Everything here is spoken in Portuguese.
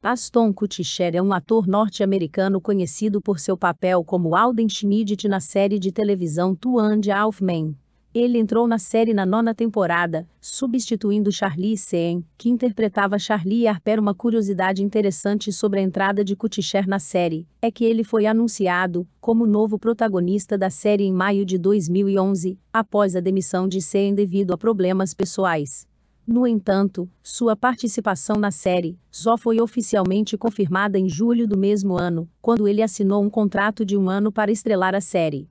Aston Kutcher é um ator norte-americano conhecido por seu papel como Alden Schmidt na série de televisão Two and a Half Men. Ele entrou na série na nona temporada, substituindo Charlie Sean, que interpretava Charlie Harper. Uma curiosidade interessante sobre a entrada de Kutcher na série é que ele foi anunciado como novo protagonista da série em maio de 2011, após a demissão de Sean devido a problemas pessoais. No entanto, sua participação na série só foi oficialmente confirmada em julho do mesmo ano, quando ele assinou um contrato de um ano para estrelar a série.